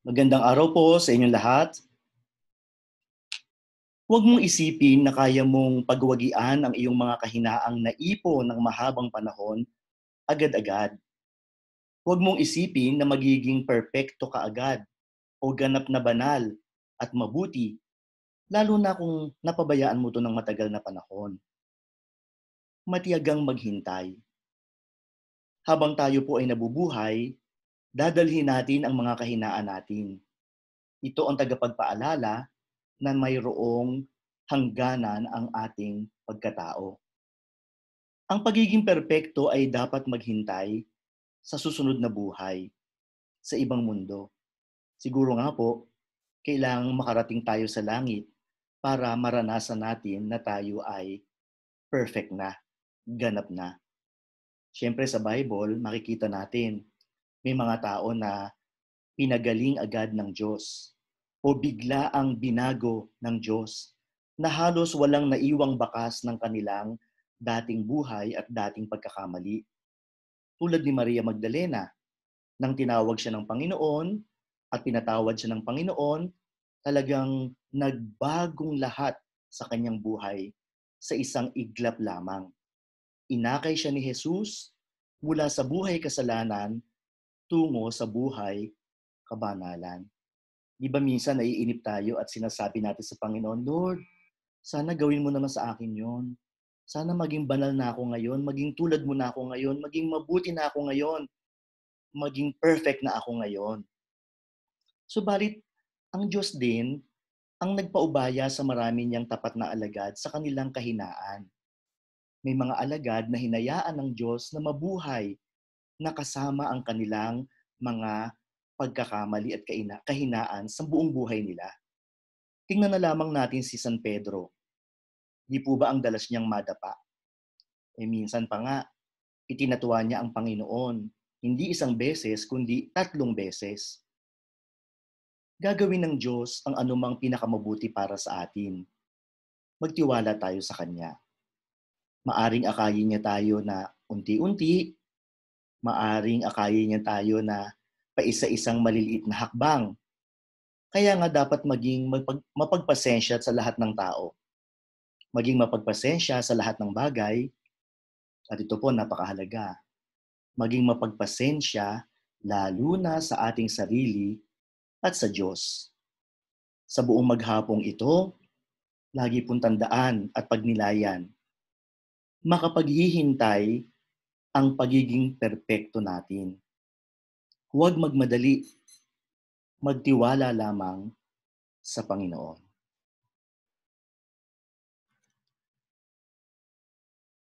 Magandang araw po sa inyong lahat. Huwag mong isipin na kaya mong pagwagian ang iyong mga kahinaang naipo ng mahabang panahon agad-agad. Huwag mong isipin na magiging perpekto ka agad o ganap na banal at mabuti, lalo na kung napabayaan mo to ng matagal na panahon. Matiyagang maghintay. Habang tayo po ay nabubuhay, dadalhin natin ang mga kahinaan natin. Ito ang tagapagpaalala na mayroong hangganan ang ating pagkatao. Ang pagiging perpekto ay dapat maghintay sa susunod na buhay, sa ibang mundo. Siguro nga po, kailangan makarating tayo sa langit para maranasan natin na tayo ay perfect na, ganap na. Siyempre sa Bible, makikita natin may mga tao na pinagaling agad ng Diyos o bigla ang binago ng Diyos na halos walang naiwang bakas ng kanilang dating buhay at dating pagkakamali. Tulad ni Maria Magdalena, nang tinawag siya ng Panginoon at pinatawad siya ng Panginoon, talagang nagbagong lahat sa kanyang buhay sa isang iglap lamang. Inakay siya ni Jesus mula sa buhay kasalanan tungo sa buhay, kabanalan. Di ba minsan naiinip tayo at sinasabi natin sa Panginoon, Lord, sana gawin mo naman sa akin yon. Sana maging banal na ako ngayon, maging tulad mo na ako ngayon, maging mabuti na ako ngayon, maging perfect na ako ngayon. Subalit, ang Diyos din ang nagpaubaya sa marami niyang tapat na alagad sa kanilang kahinaan. May mga alagad na hinayaan ng Diyos na mabuhay nakasama ang kanilang mga pagkakamali at kahinaan sa buong buhay nila. Tingnan na lamang natin si San Pedro. Di po ba ang dalas niyang madapa? E minsan pa nga, itinatuwa niya ang Panginoon, hindi isang beses, kundi tatlong beses. Gagawin ng Diyos ang anumang pinakamabuti para sa atin. Magtiwala tayo sa Kanya. Maaring akayin niya tayo na unti-unti maaring akayin niya tayo na paisa-isang maliliit na hakbang. Kaya nga dapat maging mapag- mapagpasensya sa lahat ng tao. Maging mapagpasensya sa lahat ng bagay. At ito po, napakahalaga. Maging mapagpasensya lalo na sa ating sarili at sa Diyos. Sa buong maghapong ito, lagi pong tandaan at pagnilayan. Makapaghihintay ang pagiging perpekto natin. Huwag magmadali. Magtiwala lamang sa Panginoon.